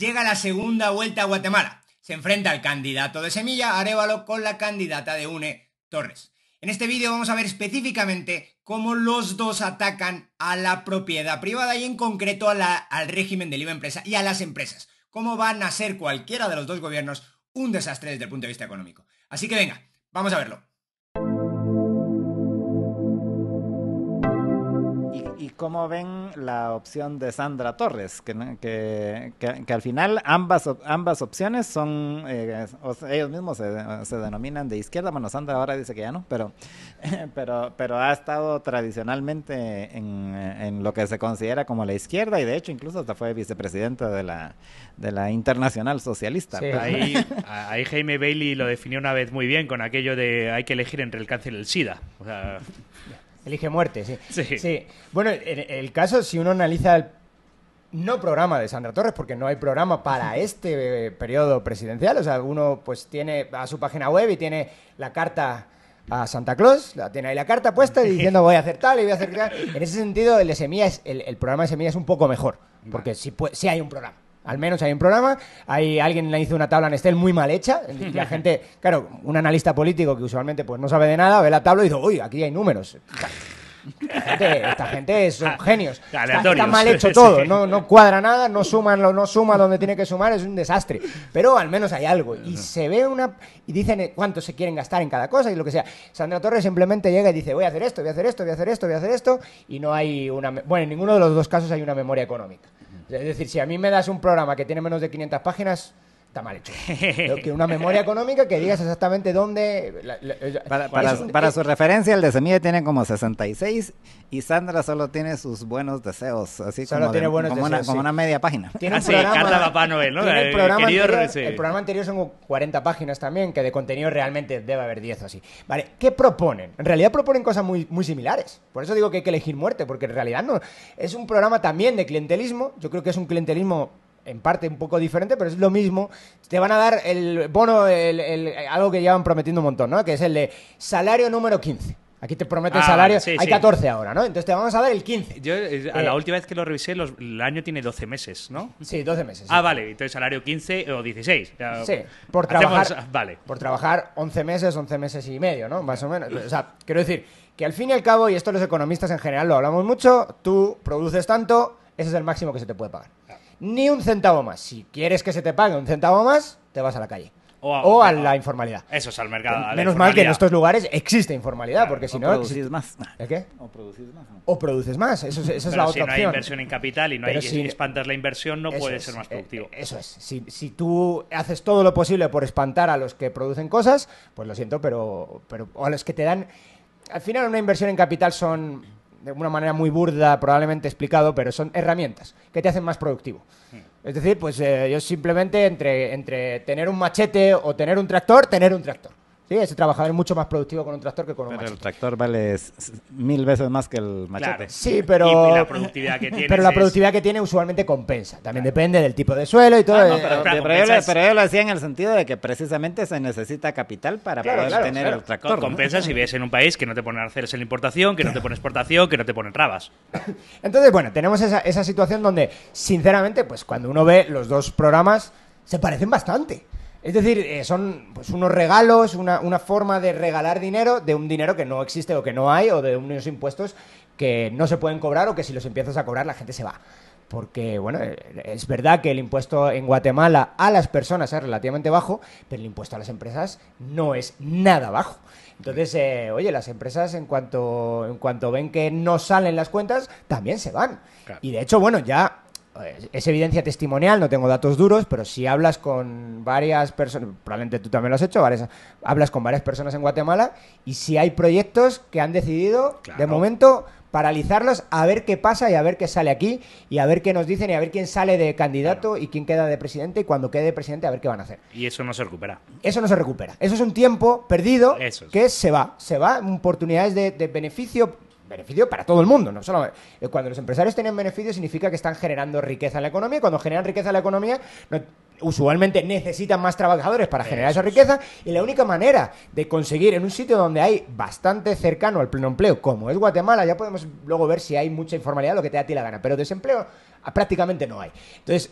llega la segunda vuelta a Guatemala. Se enfrenta al candidato de Semilla, Arevalo, con la candidata de UNE, Torres. En este vídeo vamos a ver específicamente cómo los dos atacan a la propiedad privada y en concreto al régimen de libre empresa y a las empresas. Cómo van a ser cualquiera de los dos gobiernos un desastre desde el punto de vista económico. Así que venga, vamos a verlo. ¿cómo ven la opción de Sandra Torres? Que, al final ambas, ambas opciones son, eh, ellos mismos se, denominan de izquierda, bueno, Sandra ahora dice que ya no, pero, pero, ha estado tradicionalmente en, lo que se considera como la izquierda y de hecho incluso hasta fue vicepresidenta de la, de la Internacional Socialista. Ahí, ahí, Jaime Bailey lo definió una vez muy bien con aquello de hay que elegir entre el cáncer y el SIDA. O sea, Elige muerte, sí. Bueno, en el caso, si uno analiza el no programa de Sandra Torres, porque no hay programa para este eh, periodo presidencial. O sea, uno pues tiene a su página web y tiene la carta a Santa Claus, la tiene ahí la carta puesta diciendo voy a hacer tal y voy a hacer tal. En ese sentido, el de el, programa de Semilla es un poco mejor, porque pues, sí hay un programa. Al menos hay un programa. Hay alguien le hizo una tabla en Estel muy mal hecha. La gente, claro, un analista político que usualmente pues no sabe de nada, ve la tabla y dice, uy, aquí hay números. Esta gente, es son genios. Está, mal hecho todo, no, cuadra nada, no suman, no suma donde tiene que sumar, es un desastre. Pero al menos hay algo. Y se ve una. Y dicen eh, cuánto se quieren gastar en cada cosa y lo que sea. Sandra Torres simplemente llega y dice: Voy a hacer esto, voy a hacer esto, voy a hacer esto, voy a hacer esto. Y no hay una. Bueno, en ninguno de los dos casos hay una memoria económica. Es decir, si a mí me das un programa que tiene menos de 500 páginas, está mal hecho. que una memoria económica que digas exactamente dónde... para, su referencia, el de Semilla tiene como 66 y Sandra solo tiene sus buenos deseos, solo tiene buenos como, deseos, una, como una media página. El, programa anterior, son 40 páginas también, que de contenido realmente debe haber 10 así. Vale, ¿qué proponen? En realidad proponen cosas muy, muy similares. Por eso digo que hay que elegir muerte, porque en realidad no. Es un programa también de clientelismo. Yo creo que es un clientelismo en parte un poco diferente, pero es lo mismo. Te van a dar el bono, el, algo que llevan prometiendo un montón, ¿no? Que es el de salario número 15. Aquí te prometen ah, salario, hay 14 ahora, ¿no? Entonces te vamos a dar el 15. Yo, eh, a la eh, última vez que lo revisé, los, el año tiene 12 meses, ¿no? Sí, 12 meses. Ah, vale, entonces salario 15 o 16. Sí, por trabajar, vale. por trabajar 11 meses, 11 meses y medio, ¿no? Más o menos. O sea, quiero decir que al fin y al cabo, y esto los economistas en general lo hablamos mucho, tú produces tanto, ese es el máximo que se te puede pagar. Claro ni un centavo más. Si quieres que se te pague un centavo más, te vas a la calle. O a, la informalidad. Eso es al mercado. Menos mal que en estos lugares existe informalidad, porque si o no. Producís más. ¿El ¿Eh, qué? O produces más. O produces más. esa es la otra opción. Si no hay inversión en capital y no hay si espantas la inversión, no puede ser más eh, productivo. Eh, eso es. Si, tú haces todo lo posible por espantar a los que producen cosas, pues lo siento, pero, pero o a los que te dan. Al final, una inversión en capital son de una manera muy burda probablemente explicado, pero son herramientas que te hacen más productivo. Hmm. Es decir, pues eh, yo simplemente entre, entre tener un machete o tener un tractor, tener un tractor. Sí, ese trabajador es mucho más productivo con un tractor que con un pero el tractor vale mil veces más que el machete. Sí, pero... la productividad que tiene. Pero la productividad que tiene usualmente compensa. También depende del tipo de suelo y todo. Ah, eso. pero, yo lo hacía en el sentido de que precisamente se necesita capital para poder tener el tractor. compensa si vives en un país que no te pone arceles en la importación, que no te pone exportación, que no te ponen trabas. Entonces, bueno, tenemos esa, esa situación donde, sinceramente, pues cuando uno ve los dos programas, se parecen bastante. Es decir, eh, son pues, unos regalos, una, forma de regalar dinero de un dinero que no existe o que no hay, o de unos impuestos que no se pueden cobrar o que si los empiezas a cobrar la gente se va. Porque, bueno, eh, es verdad que el impuesto en Guatemala a las personas es relativamente bajo, pero el impuesto a las empresas no es nada bajo. Entonces, eh, oye, las empresas en cuanto, en cuanto ven que no salen las cuentas, también se van. Y de hecho, bueno, ya es evidencia testimonial, no tengo datos duros, pero si hablas con varias personas, probablemente tú también lo has hecho, hablas con varias personas en Guatemala y si hay proyectos que han decidido, de momento, paralizarlos a ver qué pasa y a ver qué sale aquí y a ver qué nos dicen y a ver quién sale de candidato y quién queda de presidente y cuando quede de presidente a ver qué van a hacer. Y eso no se recupera. Eso no se recupera. Eso es un tiempo perdido que se va. Se va, oportunidades de beneficio beneficio para todo el mundo. No solo, eh, cuando los empresarios tienen beneficio significa que están generando riqueza en la economía y cuando generan riqueza en la economía usualmente necesitan más trabajadores para generar esa riqueza y la única manera de conseguir en un sitio donde hay bastante cercano al pleno empleo, como es Guatemala, ya podemos luego ver si hay mucha informalidad, lo que te da a ti la gana, pero desempleo ah, prácticamente no hay. Entonces,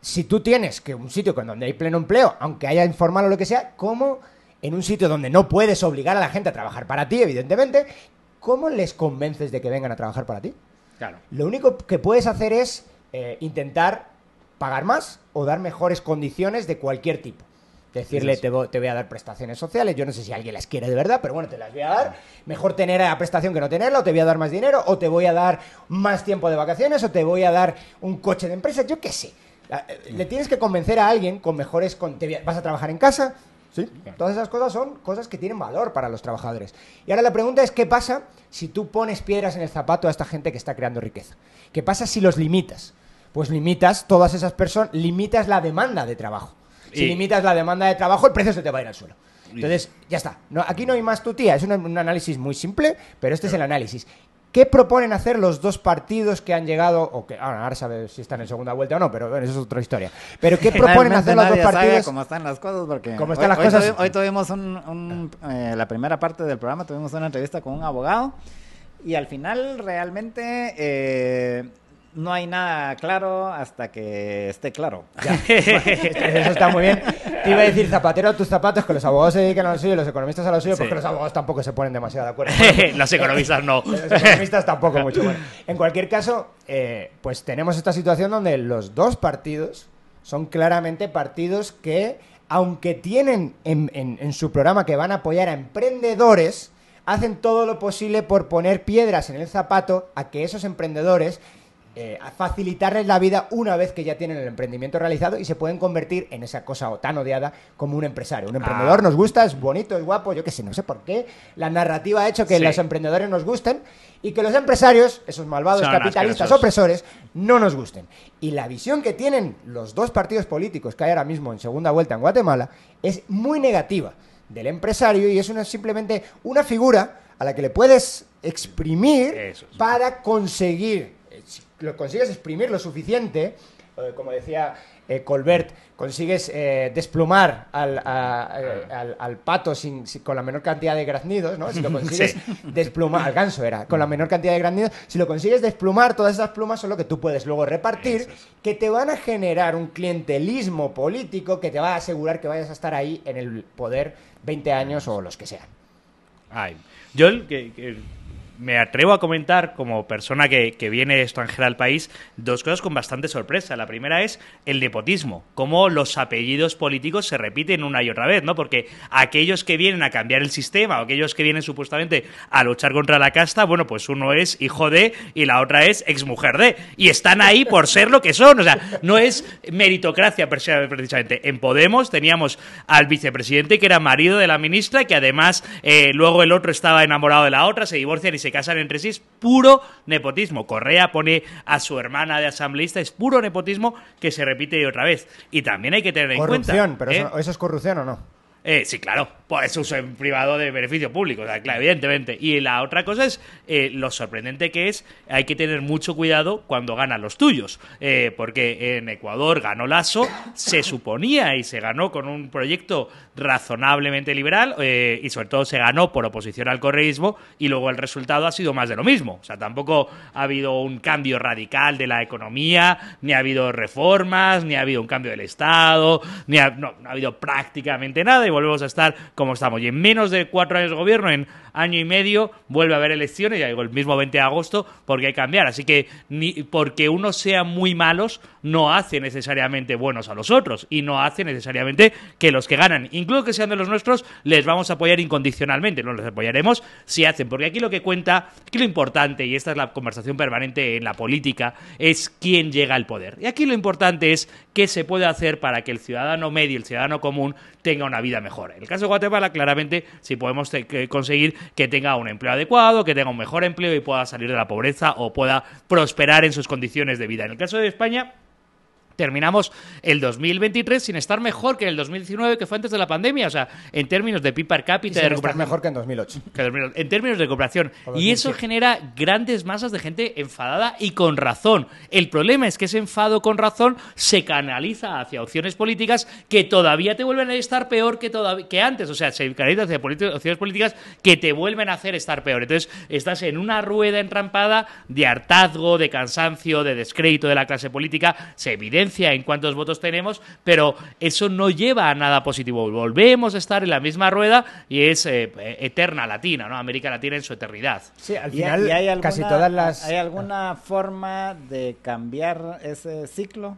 si tú tienes que un sitio donde hay pleno empleo, aunque haya informal o lo que sea, ...como en un sitio donde no puedes obligar a la gente a trabajar para ti, evidentemente, ¿cómo les convences de que vengan a trabajar para ti? Claro. Lo único que puedes hacer es eh, intentar pagar más o dar mejores condiciones de cualquier tipo. Decirle, te, voy a dar prestaciones sociales, yo no sé si alguien las quiere de verdad, pero bueno, te las voy a dar. Mejor tener la prestación que no tenerla, o te voy a dar más dinero, o te voy a dar más tiempo de vacaciones, o te voy a dar un coche de empresa, yo qué sé. Eh, le tienes que convencer a alguien con mejores... Con, vas a trabajar en casa, ¿Sí? Todas esas cosas son cosas que tienen valor para los trabajadores. Y ahora la pregunta es, ¿qué pasa si tú pones piedras en el zapato a esta gente que está creando riqueza? ¿Qué pasa si los limitas? Pues limitas todas esas personas, limitas la demanda de trabajo. Si limitas la demanda de trabajo, el precio se te va a ir al suelo. Entonces, ya está. No, aquí no hay más tu Es un, análisis muy simple, pero este es el análisis. ¿Qué proponen hacer los dos partidos que han llegado, o que ahora sabe si están en segunda vuelta o no, pero bueno, eso es otra historia. Pero ¿qué proponen hacer los dos partidos? Cómo están las cosas, porque ¿Cómo están hoy, las cosas? hoy tuvimos un, eh, la primera parte del programa, tuvimos una entrevista con un abogado. Y al final realmente eh, no hay nada claro hasta que esté claro. Eso está muy bien. Te iba a decir zapatero a tus zapatos, que los abogados se dedican a lo suyo y los economistas a lo suyo, porque los abogados tampoco se ponen demasiado de acuerdo. los economistas no. los economistas tampoco mucho. en cualquier caso, eh, pues tenemos esta situación donde los dos partidos son claramente partidos que, aunque tienen en su programa que van a apoyar a emprendedores, hacen todo lo posible por poner piedras en el zapato a que esos emprendedores eh, facilitarles la vida una vez que ya tienen el emprendimiento realizado y se pueden convertir en esa cosa o tan odiada como un empresario. Un emprendedor ah. nos gusta, es bonito, es guapo, yo qué sé, no sé por qué. La narrativa ha hecho que los emprendedores nos gusten y que los empresarios, esos malvados capitalistas opresores, no nos gusten. Y la visión que tienen los dos partidos políticos que hay ahora mismo en segunda vuelta en Guatemala es muy negativa del empresario y es simplemente una figura a la que le puedes exprimir para conseguir lo consigues exprimir lo suficiente, eh, como decía eh, Colbert, consigues eh, desplumar al, pato sin, con la menor cantidad de graznidos, ¿no? Si lo consigues desplumar, al ganso era, con la menor cantidad de graznidos, si lo consigues desplumar, todas esas plumas son lo que tú puedes luego repartir, que te van a generar un clientelismo político que te va a asegurar que vayas a estar ahí en el poder 20 años o los que sean. Ay, yo que me atrevo a comentar, como persona que, viene extranjera al país, dos cosas con bastante sorpresa. La primera es el nepotismo, cómo los apellidos políticos se repiten una y otra vez, ¿no? Porque aquellos que vienen a cambiar el sistema aquellos que vienen supuestamente a luchar contra la casta, bueno, pues uno es hijo de y la otra es exmujer de. Y están ahí por ser lo que son. O sea, no es meritocracia precisamente. En Podemos teníamos al vicepresidente que era marido de la ministra, que además eh, luego el otro estaba enamorado de la otra, se divorcian y se casar entre sí es puro nepotismo. Correa pone a su hermana de asambleísta, es puro nepotismo que se repite otra vez. Y también hay que tener en cuenta... Corrupción, pero eso ¿eh? es corrupción o no. Eh, sí, claro, pues uso en privado de beneficio público, claro, evidentemente. Y la otra cosa es eh, lo sorprendente que es, hay que tener mucho cuidado cuando ganan los tuyos, eh, porque en Ecuador ganó Lasso, se suponía y se ganó con un proyecto razonablemente liberal y sobre todo se ganó por oposición al correísmo y luego el resultado ha sido más de lo mismo. O sea, tampoco ha habido un cambio radical de la economía, ni ha habido reformas, ni ha habido un cambio del Estado, ni ha, no, ha habido prácticamente nada volvemos a estar como estamos. Y en menos de cuatro años de gobierno, en año y medio, vuelve a haber elecciones, ya digo, el mismo 20 de agosto, porque hay que cambiar. Así que ni porque unos sean muy malos, no hace necesariamente buenos a los otros y no hace necesariamente que los que ganan, incluso que sean de los nuestros, les vamos a apoyar incondicionalmente. No les apoyaremos si hacen, porque aquí lo que cuenta, aquí lo importante, y esta es la conversación permanente en la política, es quién llega al poder. Y aquí lo importante es qué se puede hacer para que el ciudadano medio, el ciudadano común, tenga una vida mejor. En el caso de Guatemala, claramente, si podemos conseguir que tenga un empleo adecuado, que tenga un mejor empleo y pueda salir de la pobreza o pueda prosperar en sus condiciones de vida. En el caso de España, terminamos el 2023 sin estar mejor que en el 2019, que fue antes de la pandemia. O sea, en términos de PIB per cápita, de recuperación. mejor que en 2008. En términos de recuperación. Y eso genera grandes masas de gente enfadada y con razón. El problema es que ese enfado con razón se canaliza hacia opciones políticas que todavía te vuelven a estar peor que, que antes. O sea, se canaliza hacia opciones políticas que te vuelven a hacer estar peor. Entonces, estás en una rueda entrampada de hartazgo, de cansancio, de descrédito de la clase política. Se evidencia en cuántos votos tenemos, pero eso no lleva a nada positivo. Volvemos a estar en la misma rueda y es eh, eh, eterna latina, ¿no? América Latina en su eternidad. Sí, al final hay alguna, casi todas las... ¿Hay alguna forma de cambiar ese ciclo?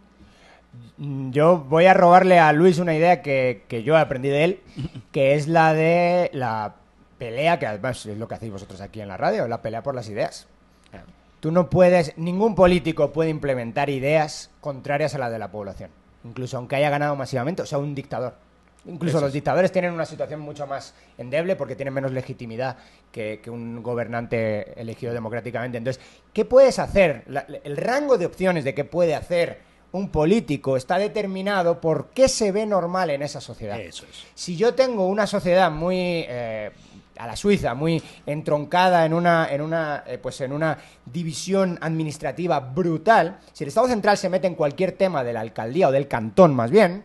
Mm, yo voy a robarle a Luis una idea que, que yo aprendí de él, que es la de la pelea, que además es lo que hacéis vosotros aquí en la radio, la pelea por las ideas. Tú no puedes, ningún político puede implementar ideas contrarias a las de la población, incluso aunque haya ganado masivamente, o sea, un dictador. Incluso los dictadores tienen una situación mucho más endeble porque tienen menos legitimidad que, un gobernante elegido democráticamente. Entonces, ¿qué puedes hacer? el rango de opciones de qué puede hacer un político está determinado por qué se ve normal en esa sociedad. Eso Si yo tengo una sociedad muy eh, a la Suiza, muy entroncada en una, en una, eh, pues en una división administrativa brutal, si el Estado central se mete en cualquier tema de la alcaldía o del cantón más bien,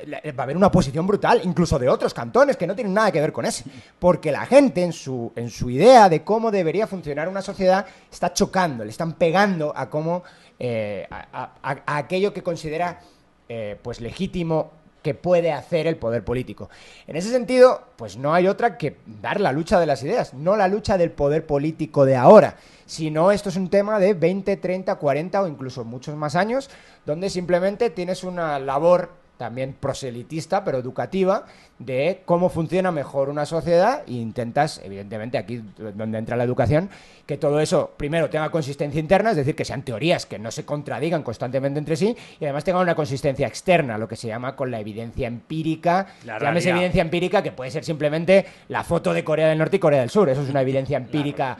eh, va a haber una posición brutal, incluso de otros cantones que no tienen nada que ver con eso. porque la gente en su, en su idea de cómo debería funcionar una sociedad está chocando, le están pegando a cómo eh, a, aquello que considera eh, pues legítimo que puede hacer el poder político. En ese sentido, pues no hay otra que dar la lucha de las ideas, no la lucha del poder político de ahora, sino esto es un tema de 20, 30, 40 o incluso muchos más años, donde simplemente tienes una labor también proselitista, pero educativa, de cómo funciona mejor una sociedad e intentas, evidentemente, aquí donde entra la educación, que todo eso, primero, tenga consistencia interna, es decir, que sean teorías que no se contradigan constantemente entre sí y además tenga una consistencia externa, lo que se llama con la evidencia empírica. La Llámese evidencia empírica que puede ser simplemente la foto de Corea del Norte y Corea del Sur, eso es una evidencia empírica.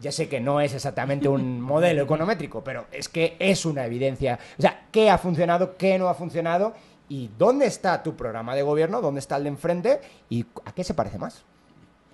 ya sé que no es exactamente un modelo econométrico, pero es que es una evidencia. O sea, qué ha funcionado, qué no ha funcionado y dónde está tu programa de gobierno, dónde está el de enfrente y a qué se parece más.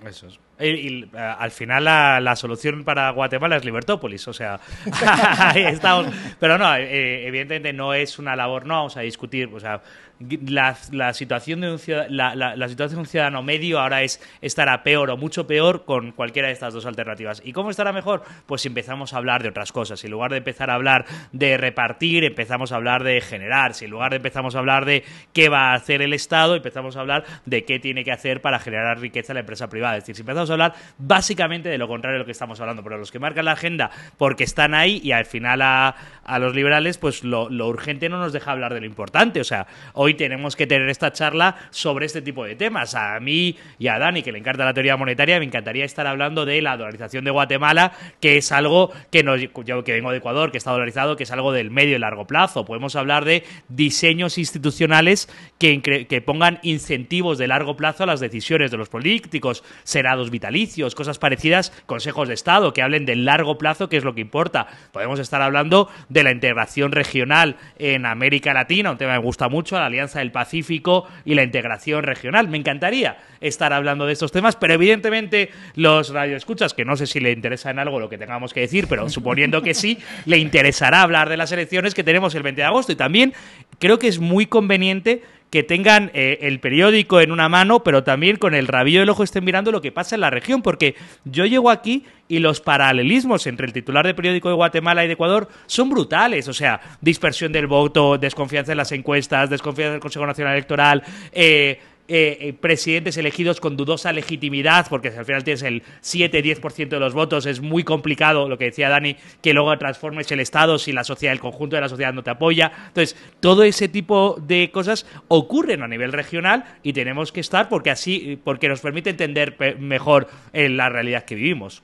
Eso es. Y, eh, al final la, solución para Guatemala es Libertópolis, o sea, estamos. Pero no, eh, evidentemente no es una labor, no vamos a discutir, o sea, la, situación de un ciudadano, la, situación medio ahora es estará peor o mucho peor con cualquiera de estas dos alternativas. ¿Y cómo estará mejor? Pues si empezamos a hablar de otras cosas. Si en lugar de empezar a hablar de repartir, empezamos a hablar de generar. Si en lugar de empezamos a hablar de qué va a hacer el Estado, empezamos a hablar de qué tiene que hacer para generar riqueza la empresa privada. Es decir, si empezamos a hablar básicamente de lo contrario de lo que estamos hablando, pero los que marcan la agenda porque están ahí y al final a, a los liberales, pues lo, urgente no nos deja hablar de lo importante. O sea, hoy tenemos que tener esta charla sobre este tipo de temas. A mí y a Dani, que le encanta la teoría monetaria, me encantaría estar hablando de la dolarización de Guatemala, que es algo que nos, yo que vengo de Ecuador, que está dolarizado, que es algo del medio y largo plazo. Podemos hablar de diseños institucionales que, que pongan incentivos de largo plazo a las decisiones de los políticos, senados vitalicios, cosas parecidas, consejos de Estado, que hablen del largo plazo, que es lo que importa. Podemos estar hablando de la integración regional en América Latina, un tema que me gusta mucho, la Alianza del Pacífico y la integración regional. Me encantaría estar hablando de estos temas, pero evidentemente los radioescuchas, que no sé si le interesa en algo lo que tengamos que decir, pero suponiendo que sí, le interesará hablar de las elecciones que tenemos el 20 de agosto. Y también creo que es muy conveniente que tengan eh, el periódico en una mano, pero también con el rabillo del ojo estén mirando lo que pasa en la región, porque yo llego aquí y los paralelismos entre el titular de periódico de Guatemala y de Ecuador son brutales, o sea, dispersión del voto, desconfianza en las encuestas, desconfianza del Consejo Nacional Electoral, eh, eh, eh, presidentes elegidos con dudosa legitimidad, porque al final tienes el 7-10% de los votos, es muy complicado, lo que decía Dani, que luego transformes el Estado si la sociedad, el conjunto de la sociedad no te apoya. Entonces, todo ese tipo de cosas ocurren a nivel regional y tenemos que estar porque así, porque nos permite entender mejor eh, la realidad que vivimos.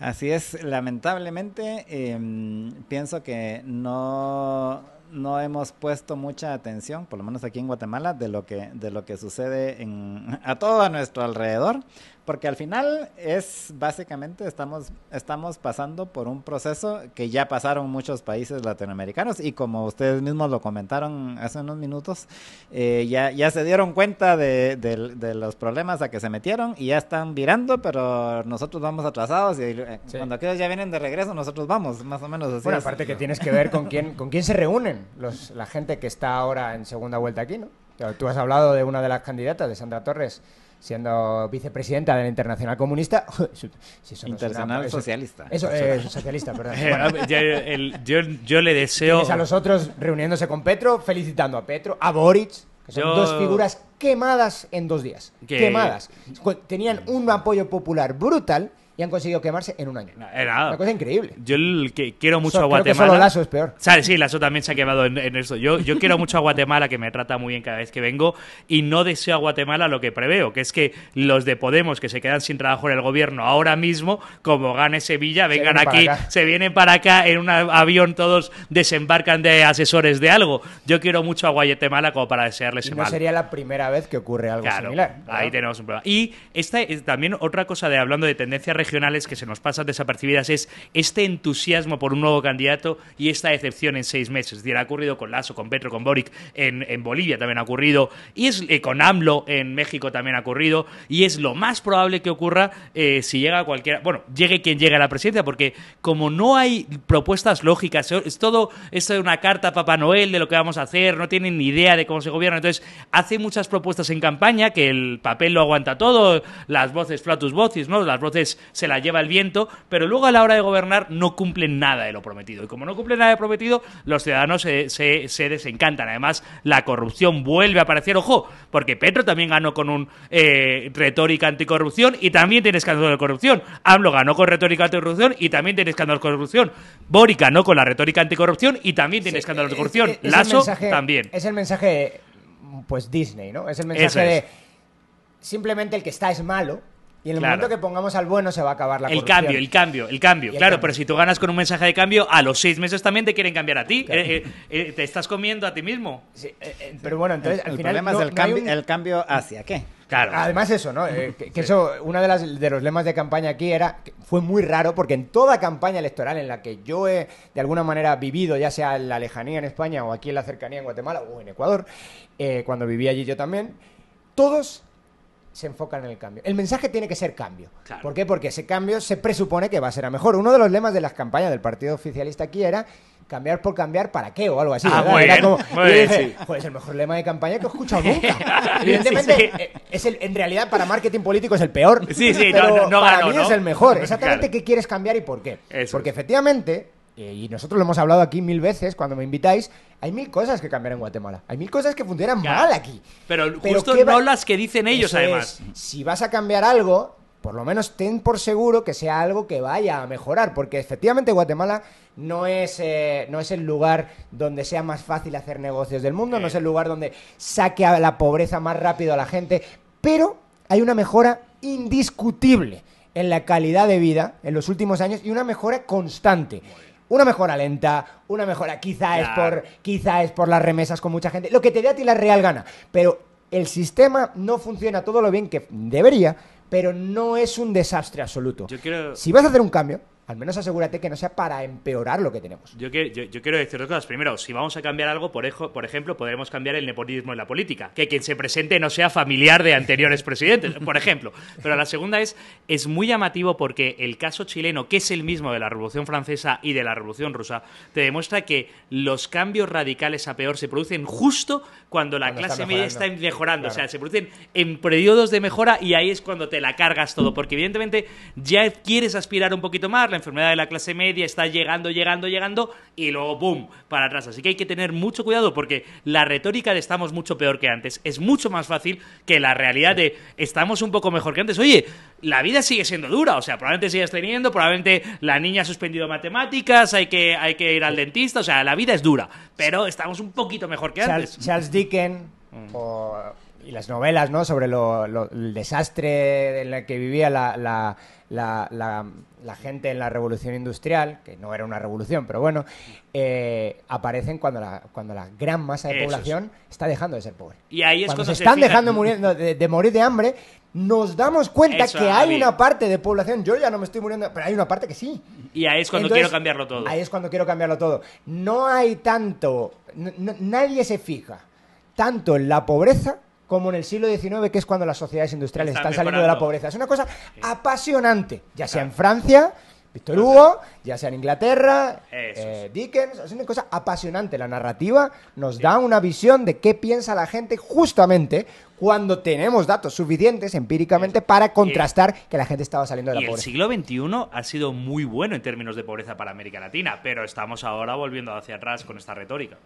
Así es, lamentablemente em, pienso que no no hemos puesto mucha atención, por lo menos aquí en Guatemala, de lo que, de lo que sucede en, a todo a nuestro alrededor, porque al final es básicamente estamos, estamos pasando por un proceso que ya pasaron muchos países latinoamericanos y como ustedes mismos lo comentaron hace unos minutos, eh, ya, ya se dieron cuenta de, los problemas a que se metieron y ya están virando, pero nosotros vamos atrasados y eh, cuando aquellos ya vienen de regreso nosotros vamos, más o menos así. Bueno, aparte que tienes que ver con quién, con quién se reúnen la gente que está ahora en segunda vuelta aquí, ¿no? Tú has hablado de una de las candidatas, de Sandra Torres siendo vicepresidenta de la Internacional Comunista. Internacional Socialista. Eso, socialista, perdón. Eh, yo, le deseo. a los otros reuniéndose con Petro, felicitando a Petro, a Boric, que son dos figuras quemadas en dos días. Quemadas. Tenían un apoyo popular brutal y han conseguido quemarse en un año. Una cosa increíble. Yo quiero mucho a Guatemala. Creo solo Lazo es peor. Sí, Lazo también se ha quemado en, eso. Yo, yo quiero mucho a Guatemala, que me trata muy bien cada vez que vengo, y no deseo a Guatemala lo que preveo, que es que los de Podemos, que se quedan sin trabajo en el gobierno ahora mismo, como gane Sevilla, vengan aquí, se vienen para acá en un avión, todos desembarcan de asesores de algo. Yo quiero mucho a Guatemala como para desearles y no sería la primera vez que ocurre algo similar. Ahí tenemos un problema. Y esta también otra cosa de hablando de tendencia regionales que se nos pasan desapercibidas es este entusiasmo por un nuevo candidato y esta decepción en seis meses. Es ha ocurrido con Lasso, con Petro, con Boric en, Bolivia también ha ocurrido, y es eh, con AMLO en México también ha ocurrido, y es lo más probable que ocurra eh, si llega cualquiera, bueno, llegue quien llegue a la presidencia, porque como no hay propuestas lógicas, es todo esto de una carta a Papá Noel de lo que vamos a hacer, no tienen ni idea de cómo se gobierna, entonces hace muchas propuestas en campaña, que el papel lo aguanta todo, las voces flatus voces, ¿no? Las voces se la lleva el viento, pero luego a la hora de gobernar no cumplen nada de lo prometido. Y como no cumplen nada de lo prometido, los ciudadanos se, desencantan. Además, la corrupción vuelve a aparecer. Ojo, porque Petro también ganó con un eh, retórica anticorrupción y también tiene escándalo de corrupción. AMLO ganó con retórica anticorrupción y también tiene escándalo de corrupción. Boric ganó con la retórica anticorrupción y también tiene escándalos escándalo de corrupción. Lasso también. Es el mensaje, pues Disney, ¿no? Es el mensaje de simplemente el que está es malo y en el momento que pongamos al bueno se va a acabar la corrupción. El cambio, el cambio, el cambio. claro, pero si tú ganas con un mensaje de cambio, a los seis meses también te quieren cambiar a ti. Eh, eh, eh, te estás comiendo a ti mismo. pero bueno, entonces el, al el, cambio hacia qué. Claro. Además eso, ¿no? que, eso, uno de, de los lemas de campaña aquí era, fue muy raro porque en toda campaña electoral en la que yo he de alguna manera vivido, ya sea en la lejanía en España o aquí en la cercanía en Guatemala o en Ecuador, cuando viví allí yo también, todos se enfocan en el cambio. El mensaje tiene que ser cambio. ¿Por qué? Porque ese cambio se presupone que va a ser a mejor. Uno de los lemas de las campañas del partido oficialista aquí era cambiar por cambiar para qué o algo así. Ah, era como, es el mejor lema de campaña que he escuchado nunca. Evidentemente, eh, Es en realidad para marketing político es el peor. Sí, sí, no, no, no para mí es el mejor. Exactamente qué quieres cambiar y por qué. Porque efectivamente eh, y nosotros lo hemos hablado aquí mil veces cuando me invitáis, hay mil cosas que cambiar en Guatemala. Hay mil cosas que funcionan mal aquí. Pero, justo no las que dicen ellos, además. si vas a cambiar algo, por lo menos ten por seguro que sea algo que vaya a mejorar, porque efectivamente Guatemala no es, eh, no es el lugar donde sea más fácil hacer negocios del mundo, no es el lugar donde saque a la pobreza más rápido a la gente, pero hay una mejora indiscutible en la calidad de vida en los últimos años y una mejora constante una mejora lenta, una mejora, quizá, es por, quizá es por las remesas con mucha gente, lo que te dé a ti la real gana, pero el sistema no funciona todo lo bien que debería, pero no es un desastre absoluto. Si vas a hacer un cambio, al menos asegúrate que no sea para empeorar lo que tenemos. Yo, quiero, yo, quiero decir dos cosas. Primero, si vamos a cambiar algo, por, por ejemplo, podremos cambiar el nepotismo en la política. Que quien se presente no sea familiar de anteriores presidentes, por ejemplo. Pero la segunda es, es muy llamativo porque el caso chileno, que es el mismo de la Revolución Francesa y de la Revolución Rusa, te demuestra que los cambios radicales a peor se producen justo cuando la clase media está mejorando. O sea, se producen en periodos de mejora y ahí es cuando te la cargas todo. Porque evidentemente ya quieres aspirar un poquito más, enfermedad de la clase media está llegando, llegando, llegando y luego ¡boom! para atrás. Así que hay que tener mucho cuidado porque la retórica de estamos mucho peor que antes es mucho más fácil que la realidad de estamos un poco mejor que antes. Oye, la vida sigue siendo dura, o sea, probablemente sigas teniendo, probablemente la niña ha suspendido matemáticas, hay que, hay que ir al dentista, o sea, la vida es dura, pero estamos un poquito mejor que antes. Charles, Dickens mm y las novelas, ¿no? Sobre el desastre en el que vivía la, la, gente en la revolución industrial, que no era una revolución, pero bueno, eh, aparecen cuando la, cuando la gran masa de población está dejando de ser pobre. Y ahí es cuando, se, están dejando muriendo de, morir de hambre, nos damos cuenta que hay una parte de población, yo ya no me estoy muriendo, pero hay una parte que sí. Y ahí es cuando quiero cambiarlo todo. Ahí es cuando quiero cambiarlo todo. No hay tanto, nadie se fija tanto en la pobreza como en el siglo XIX, que es cuando las sociedades industriales están, saliendo de la pobreza. Es una cosa apasionante, ya sea en Francia, Víctor Hugo, ya sea en Inglaterra, eh, Dickens, es una cosa apasionante. La narrativa nos da una visión de qué piensa la gente justamente cuando tenemos datos suficientes empíricamente para contrastar que la gente estaba saliendo de la pobreza. El siglo XXI ha sido muy bueno en términos de pobreza para América Latina, pero estamos ahora volviendo hacia atrás con esta retórica.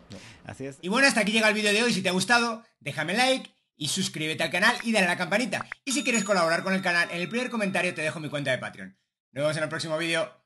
Y bueno, hasta aquí llega el vídeo de hoy. Si te ha gustado, déjame like y suscríbete al canal y dale a la campanita. Y si quieres colaborar con el canal, en el primer comentario te dejo mi cuenta de Patreon. Nos vemos en el próximo vídeo.